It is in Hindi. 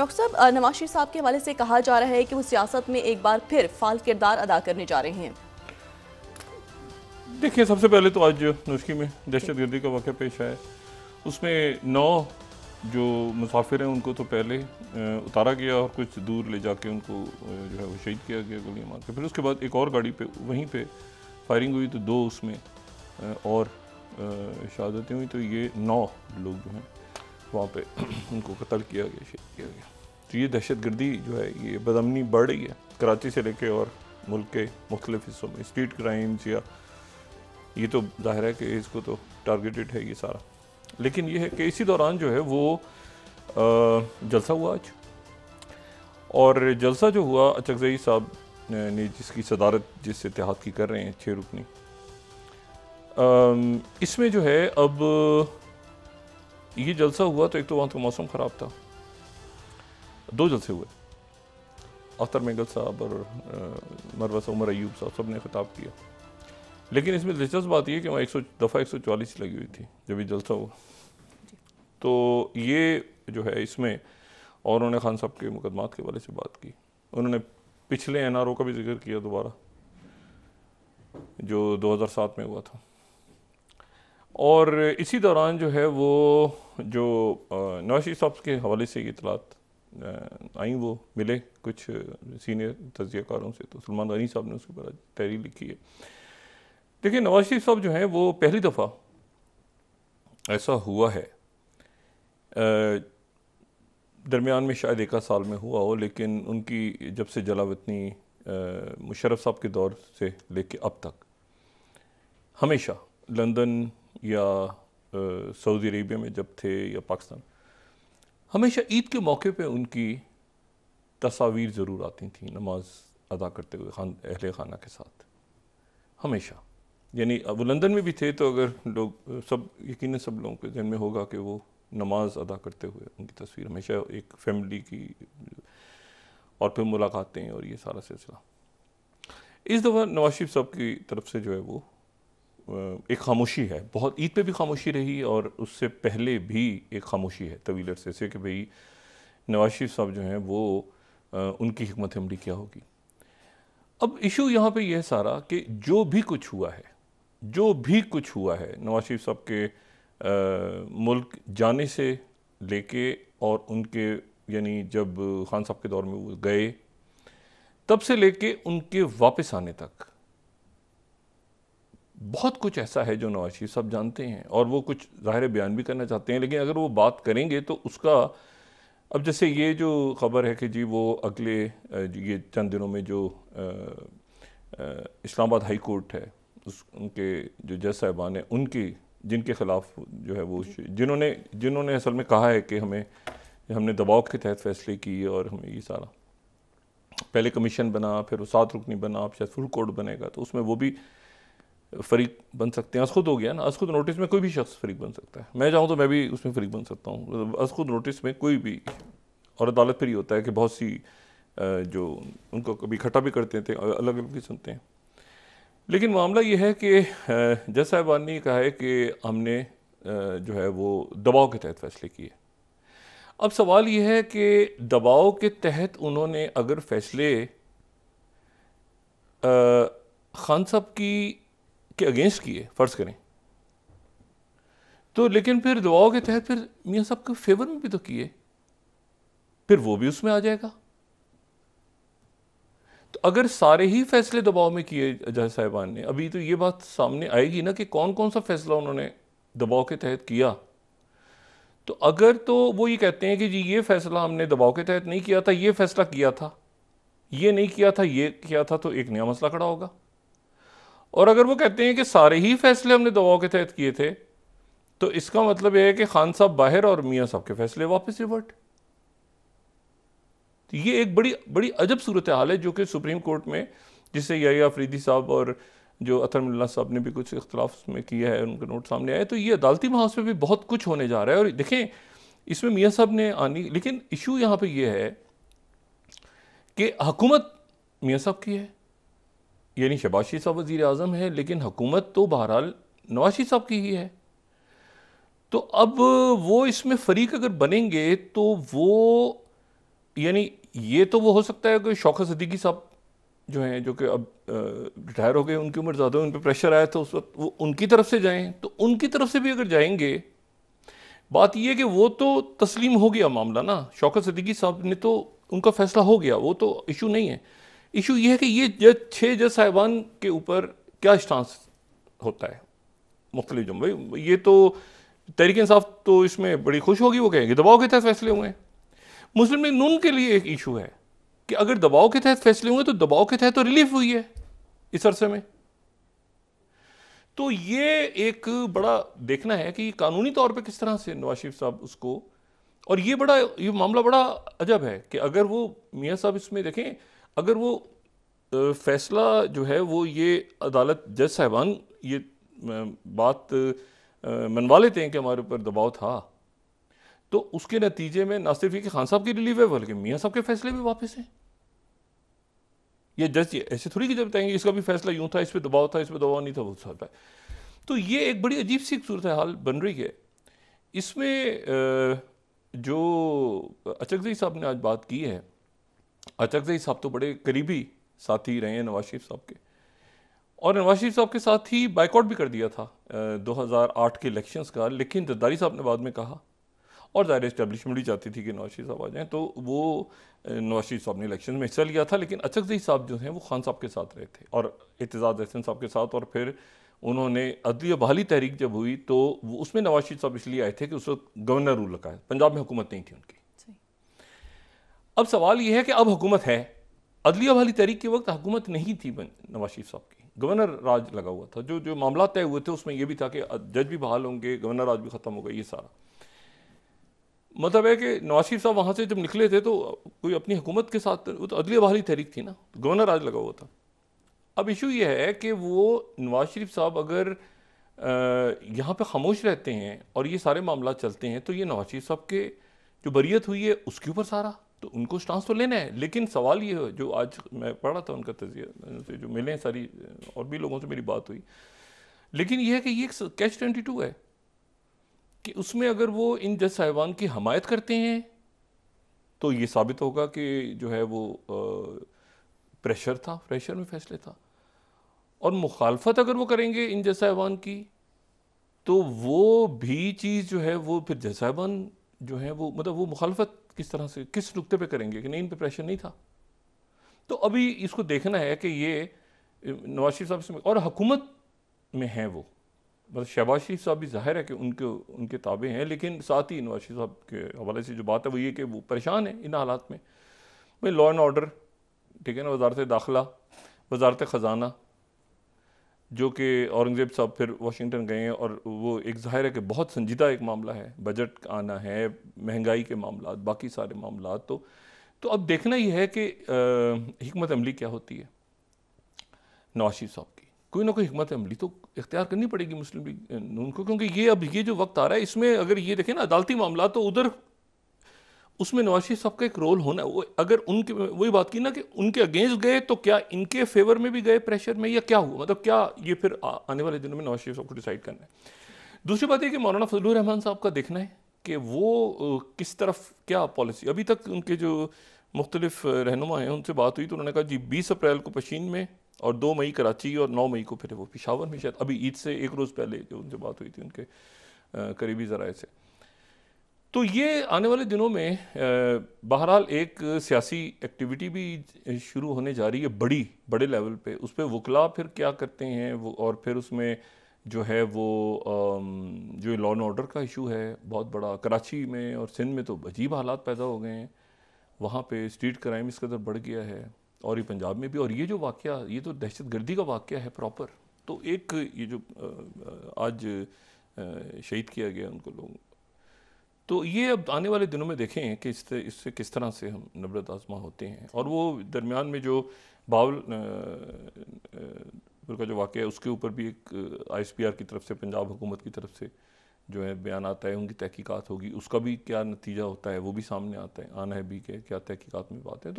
डॉक्टर साहब नवाज शरीफ साहब के हवाले से कहा जा रहा है कि वो सियासत में एक बार फिर फाल किरदार अदा करने जा रहे हैं देखिए सबसे पहले तो आज नुश्की में दहशत गर्दी का वाक़ पेश आया उसमें नौ जो मुसाफिर हैं उनको तो पहले उतारा गया और कुछ दूर ले जाके उनको जो है वो शहीद किया गया गोलियाँ मार के फिर उसके बाद एक और गाड़ी पे वहीं पे फायरिंग हुई तो दो उसमें और शहादतें हुई तो ये नौ लोग जो हैं वहाँ पे उनको कत्ल किया गया शहीद किया गया तो ये दहशत गर्दी जो है ये बदमनी बढ़ रही है कराची से लेके और मुल्क के मुख्तफ़ हिस्सों में स्ट्रीट क्राइम्स या ये तो जाहिर है कि इसको तो टारगेटेड है ये सारा लेकिन ये है कि इसी दौरान जो है वो जलसा हुआ आज और जलसा जो हुआ अचकजई साहब ने जिसकी सदारत जिस इतिहाद की कर रहे हैं छः रुकनी इसमें जो है अब ये जलसा हुआ तो एक तो वहाँ का तो मौसम ख़राब था दो जलसे हुए अख्तर मेंगल साहब और मरवस उमर अयूब साहब सब ने खिताब किया लेकिन इसमें दिलचस्प बात यह कि वहाँ एक सौ दफ़ा एक सौ चालीस लगी हुई थी जब ये जलसा हुआ तो ये जो है इसमें और उन्होंने खान साहब के मुकदमात के वाले से बात की उन्होंने पिछले एन आर ओ का भी जिक्र किया दोबारा जो दो हज़ार सात में हुआ था और इसी दौरान जो है वो जो नवाशी साहब के हवाले से इतलात आई वो मिले कुछ सीनियर तजियाकारों से तो सलमान गनी साहब ने उसके बड़ा तहरीर लिखी है देखिए नवाज शरीफ साहब जो हैं वो पहली दफ़ा ऐसा हुआ है दरमियान में शायद एक साल में हुआ हो लेकिन उनकी जब से जलावतनी मुशरफ साहब के दौर से लेके अब तक हमेशा लंदन या सऊदी अरेबिया में जब थे या पाकिस्तान हमेशा ईद के मौके पे उनकी तस्वीर ज़रूर आती थी नमाज अदा करते हुए खान अहल खाना के साथ हमेशा यानी वो लंदन में भी थे तो अगर लोग सब यकीन सब लोगों के जहन में होगा कि वो नमाज अदा करते हुए उनकी तस्वीर हमेशा एक फैमिली की और फिर मुलाकातें और ये सारा सिलसिला इस दफ़ा नवाज शरीफ साहब की तरफ से जो है वो एक खामोशी है बहुत ईद पे भी खामोशी रही और उससे पहले भी एक खामोशी है तवील अरसे से कि भाई नवाज शरीफ साहब जो हैं वो आ, उनकी हमत अमली क्या होगी अब इशू यहाँ पे यह है सारा कि जो भी कुछ हुआ है जो भी कुछ हुआ है नवाज शरीफ साहब के आ, मुल्क जाने से लेके और उनके यानी जब खान साहब के दौर में वो गए तब से लेके उनके वापस आने तक बहुत कुछ ऐसा है जो नवाज शरीफ साहब जानते हैं और वो कुछ ज़ाहिर बयान भी करना चाहते हैं लेकिन अगर वो बात करेंगे तो उसका अब जैसे ये जो ख़बर है कि जी वो अगले ये चंद दिनों में जो इस्लामाबाद हाई कोर्ट है उस उनके जो जज साहबान हैं उनकी जिनके ख़िलाफ़ जो है वो जिन्होंने जिन्होंने असल में कहा है कि हमें हमने दबाव के तहत फैसले किए और हमें ये सारा पहले कमीशन बना फिर वो सात रुकनी बना अब शायद फुल कोर्ट बनेगा तो उसमें वो भी फरीक बन सकते हैं असखुद हो गया ना असखुद नोटिस में कोई भी शख्स फरीक बन सकता है मैं चाहूँ तो मैं भी उसमें फरीक बन सकता हूँ मतलब असखुद नोटिस में कोई भी और अदालत फिर ही होता है कि बहुत सी जो उनको कभी इकट्ठा भी करते थे अलग अलग भी सुनते हैं लेकिन मामला यह है कि जज साहबान ने कहा है कि हमने जो है वो दबाव के तहत फैसले किए अब सवाल यह है कि दबाव के तहत उन्होंने अगर फैसले खान साहब की के अगेंस्ट किए फ़र्ज़ करें तो लेकिन फिर दुआओं के तहत फिर मियाँ साहब के फेवर में भी तो किए फिर वो भी उसमें आ जाएगा तो अगर सारे ही फैसले दबाव में किए जज साहिबान ने अभी तो ये बात सामने आएगी ना कि कौन कौन सा फैसला उन्होंने दबाव के तहत किया तो अगर तो वो ये कहते हैं कि जी ये फैसला हमने दबाव के तहत नहीं किया था ये फैसला किया था ये नहीं किया था ये किया था तो एक नया मसला खड़ा होगा और अगर वो कहते हैं कि सारे ही फैसले हमने दवाओं के तहत किए थे तो इसका मतलब यह है कि खान साहब बाहर और मियाँ साहब के फैसले वापस रिवर्ट तो ये एक बड़ी बड़ी अजब सूरत हाल है जो कि सुप्रीम कोर्ट में जिसे या अफरीदी साहब और जो अतरमुल्ला साहब ने भी कुछ इख्तलाफ में किया है उनके नोट सामने आए तो ये अदालती महाज में भी बहुत कुछ होने जा रहा है और देखें इसमें मियाँ साहब ने आनी लेकिन इशू यहाँ पर यह है कि हकूमत मियाँ साहब की है यानी शबाशी साहब वज़ी अजम है लेकिन हुकूमत तो बहरहाल नवाशी साहब की ही है तो अब वो इसमें फरीक अगर बनेंगे तो वो यानी ये तो वो हो सकता है कि शौकत सदीकी साहब जो हैं जो कि अब रिटायर हो गए उनकी उम्र ज़्यादा उन पर प्रेशर आया था उस वक्त वो उनकी तरफ से जाएं तो उनकी तरफ से भी अगर जाएंगे बात यह कि वो तो तस्लीम हो गया मामला ना शौकत सदीकी साहब ने तो उनका फैसला हो गया वो तो इशू नहीं है इशू ये है कि ये जज छः जज साहिबान के ऊपर क्या स्टांस होता है मुख्तलि भाई ये तो तहरीक इंसाफ तो इसमें बड़ी खुश होगी वो कहेंगे दबाव के तहत फैसले हुए हैं मुस्लिम लीग नून के लिए एक इशू है कि अगर दबाव के तहत फैसले हुए तो दबाव के तहत तो रिलीफ हुई है इस अरसे में तो ये एक बड़ा देखना है कि कानूनी तौर पे किस तरह से नवाज शरीफ साहब उसको और ये बड़ा ये मामला बड़ा अजब है कि अगर वो मियाँ साहब इसमें देखें अगर वो फैसला जो है वो ये अदालत जज साहबान ये बात मनवा लेते हैं कि हमारे ऊपर दबाव था तो उसके नतीजे में ना सिर्फ ये कि खान साहब की रिलीव है बल्कि मियाँ साहब के फैसले भी वापस हैं ये जज ऐसे थोड़ी कि जब बताएंगे इसका भी फैसला यूँ था इस पर दबाव था इस पर दबाव नहीं था वो है तो ये एक बड़ी अजीब सी सूरत हाल बन रही है इसमें जो अचकजई साहब ने आज बात की है अचक जई साहब तो बड़े करीबी साथी रहे हैं नवाज शरीफ साहब के और नवाज शरीफ साहब के साथ ही बाइकआउट भी कर दिया था दो हज़ार आठ के इलेक्शंस का लेकिन जरदारी साहब ने बाद में कहा और ज़ाहिर इस्टेब्लिशमेंट ही चाहती थी कि नवाज शरीफ साहब आ जाएँ तो वो नवाज शरीफ साहब ने इलेक्शन में हिस्सा लिया था लेकिन अचक जई साहब जो हैं वो खान साहब के साथ रहे थे और एतजाज़ अहसन साहब के साथ और फिर उन्होंने अदली बहाली तहरीक जब हुई तो उसमें नवाज शरीफ साहब इसलिए आए थे कि उस वक्त गवर्नर रूल लगाए पंजाब में हुकूमत नहीं थी उनकी अब सवाल यह है कि अब हुकूमत है अदलिया वाली तहरीक के वक्त हुकूमत नहीं थी नवाज शरीफ साहब की गवर्नर राज लगा हुआ था जो जो मामला तय हुए थे उसमें यह भी था कि जज भी बहाल होंगे गवर्नर राज भी ख़त्म हो ये सारा मतलब है कि नवाज शरीफ साहब वहाँ से जब निकले थे तो कोई अपनी हुकूमत के साथ वो तो अदलिया बहाली तहरीक थी ना गवर्नर राज लगा हुआ था अब इशू ये है कि वो नवाज शरीफ साहब अगर यहाँ पे खामोश रहते हैं और ये सारे मामला चलते हैं तो ये नवाज शरीफ साहब के जो बरीत हुई है उसके ऊपर सारा तो उनको स्टांस तो लेना है लेकिन सवाल ये जो आज मैं पढ़ा था उनका तजिया से जो मिले हैं सारी और भी लोगों से मेरी बात हुई लेकिन यह है कि ये एक कैच ट्वेंटी टू है कि उसमें अगर वो इन जज साहिबान की हमायत करते हैं तो ये साबित होगा कि जो है वो प्रेशर था प्रेशर में फैसले था और मुखालफत अगर वो करेंगे इन जज साहिबान की तो वो भी चीज़ जो है वो फिर जज साहिबान जो है वो मतलब वो मुखालफत किस तरह से किस नुकते पे करेंगे कि नहीं इन पर प्रेशर नहीं था तो अभी इसको देखना है कि ये नवाज शरीफ साहब और हकूमत में हैं वो मतलब शहबाज शरीफ साहब भी जाहिर है कि उनके उनके ताबे हैं लेकिन साथ ही नवाज शरीफ साहब के हवाले से जो बात है वो ये कि वो परेशान है इन हालात में भाई लॉ एंड ऑर्डर ठीक है ना वजारत दाखिला वजारत ख़जाना जो कि औरंगज़ेब साहब फिर वाशिंगटन गए हैं और वो एक ज़ाहिर है कि बहुत संजीदा एक मामला है बजट आना है महंगाई के मामला बाकी सारे मामला तो तो अब देखना ही है कि हमत अमली क्या होती है नवाशी साहब की कोई ना कोई हमत अमली तो इख्तियार करनी पड़ेगी मुस्लिम लीग नून को क्योंकि ये अब ये जो वक्त आ रहा है इसमें अगर ये देखें ना अदालती मामला तो उधर उसमें नवाज शरीफ साहब का एक रोल होना वो अगर उनके वही बात की ना कि उनके अगेंस्ट गए तो क्या इनके फेवर में भी गए प्रेशर में या क्या हुआ मतलब क्या ये फिर आ, आने वाले दिनों में नवाज शरीफ साहब को डिसाइड करना है दूसरी बात यह कि मौलाना फजल रहमान साहब का देखना है कि वो किस तरफ क्या पॉलिसी अभी तक उनके जो मुख्तलिफ रहनुमा हैं उनसे बात हुई तो उन्होंने कहा जी बीस अप्रैल को पशीन में और दो मई कराची और नौ मई को फिर वो पिशावर में शायद अभी ईद से एक रोज़ पहले जो उनसे बात हुई थी उनके करीबी ज़राए से तो ये आने वाले दिनों में बहरहाल एक सियासी एक्टिविटी भी शुरू होने जा रही है बड़ी बड़े लेवल पे उस पर वकला फिर क्या करते हैं वो और फिर उसमें जो है वो जो लॉ एंड ऑर्डर का इशू है बहुत बड़ा कराची में और सिंध में तो अजीब हालात पैदा हो गए हैं वहाँ पे स्ट्रीट क्राइम इस कदर बढ़ गया है और ये पंजाब में भी और ये जो वाक़ ये तो दहशत गर्दी का वाक़ है प्रॉपर तो एक ये जो आज शहीद किया गया उनको लोग तो ये अब आने वाले दिनों में देखें कि इससे इससे किस तरह से हम नबरत आजमा होते हैं और वो दरमियान में जो बावल का जो वाक़ है उसके ऊपर भी एक आई एस पी आर की तरफ से पंजाब हुकूमत की तरफ से जो है बयान आता है उनकी तहकीकात होगी उसका भी क्या नतीजा होता है वो भी सामने आता है आना है भी के क्या तहकीकत में बात है तो